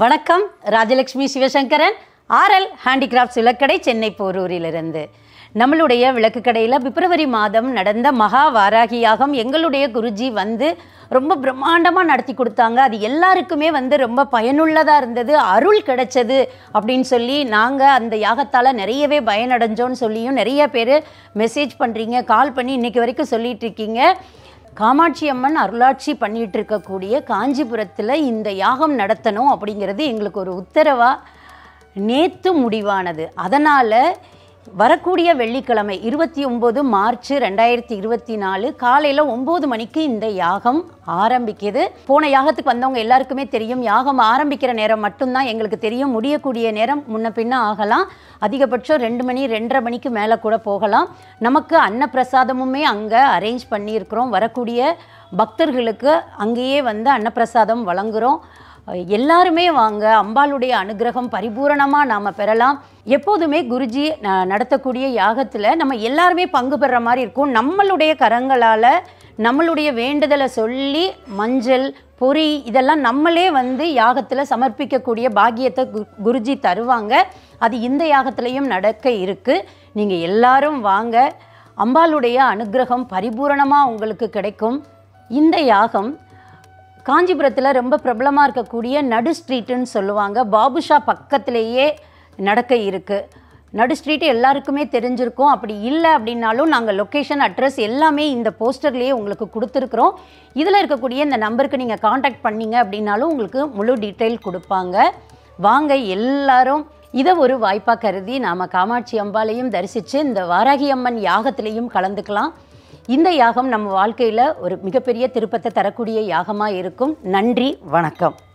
வணக்கம் Rajalakshmi Sivasankaran RL handicrafts விளக்கடை சென்னை போரூரிலிருந்து நம்மளுடைய விளக்கு கடையில் பிப்ரவரி மாதம் நடந்த மகா வாராகி எங்களுடைய குருஜி வந்து ரொம்ப பிரம்மாண்டமாக நடத்தி கொடுத்தாங்க அது எல்லாருக்குமே வந்து ரொம்ப பயனுள்ளதாக இருந்தது அருள் கிடைச்சது அப்படின்னு சொல்லி நாங்கள் அந்த யாகத்தால் நிறையவே பயனடைஞ்சோன்னு சொல்லியும் நிறைய பேர் மெசேஜ் பண்ணுறீங்க கால் பண்ணி இன்றைக்கி வரைக்கும் சொல்லிகிட்ருக்கீங்க காமாட்சி அம்மன் அருளாட்சி பண்ணிகிட்டு இருக்கக்கூடிய காஞ்சிபுரத்தில் இந்த யாகம் நடத்தணும் அப்படிங்கிறது எங்களுக்கு ஒரு உத்தரவாக நேற்று முடிவானது அதனால் வரக்கூடிய வெள்ளிக்கிழமை இருபத்தி ஒம்பது மார்ச் ரெண்டாயிரத்தி இருபத்தி நாலு காலையில் ஒம்பது மணிக்கு இந்த யாகம் ஆரம்பிக்குது போன யாகத்துக்கு வந்தவங்க எல்லாருக்குமே தெரியும் யாகம் ஆரம்பிக்கிற நேரம் மட்டும்தான் எங்களுக்கு தெரியும் முடியக்கூடிய நேரம் முன்ன பின்ன ஆகலாம் அதிகபட்சம் ரெண்டு மணி ரெண்டரை மணிக்கு மேலே கூட போகலாம் நமக்கு அன்னப்பிரசாதமுமே அங்கே அரேஞ்ச் பண்ணியிருக்கிறோம் வரக்கூடிய பக்தர்களுக்கு அங்கேயே வந்து அன்னப்பிரசாதம் வழங்குகிறோம் எல்லாருமே வாங்க அம்பாளுடைய அனுகிரகம் பரிபூரணமாக நாம் பெறலாம் எப்போதுமே குருஜி நடத்தக்கூடிய யாகத்தில் நம்ம எல்லாருமே பங்கு பெற மாதிரி இருக்கும் நம்மளுடைய கரங்களால் நம்மளுடைய வேண்டுதலை சொல்லி மஞ்சள் பொறி இதெல்லாம் நம்மளே வந்து யாகத்தில் சமர்ப்பிக்கக்கூடிய பாகியத்தை கு குருஜி தருவாங்க அது இந்த யாகத்துலேயும் நடக்க இருக்குது நீங்கள் எல்லாரும் வாங்க அம்பாளுடைய அனுகிரகம் பரிபூரணமாக உங்களுக்கு கிடைக்கும் இந்த யாகம் காஞ்சிபுரத்தில் ரொம்ப பிரபலமாக இருக்கக்கூடிய நடு ஸ்ட்ரீட்டுன்னு சொல்லுவாங்க பாபுஷா பக்கத்திலேயே நடக்க இருக்குது நடு ஸ்ட்ரீட் எல்லாருக்குமே தெரிஞ்சிருக்கும் அப்படி இல்லை அப்படின்னாலும் நாங்கள் லொக்கேஷன் அட்ரஸ் எல்லாமே இந்த போஸ்டர்லேயே உங்களுக்கு கொடுத்துருக்குறோம் இதில் இருக்கக்கூடிய இந்த நம்பருக்கு நீங்கள் காண்டாக்ட் பண்ணிங்க அப்படின்னாலும் உங்களுக்கு முழு டீட்டெயில் கொடுப்பாங்க வாங்க எல்லாரும் இதை ஒரு வாய்ப்பாக கருதி நாம் காமாட்சி அம்பாலையும் தரிசித்து இந்த வாராகி அம்மன் யாகத்திலையும் கலந்துக்கலாம் இந்த யாகம் நம்ம வாழ்க்கையில் ஒரு மிகப்பெரிய திருப்பத்தை தரக்கூடிய யாகமாக இருக்கும் நன்றி வணக்கம்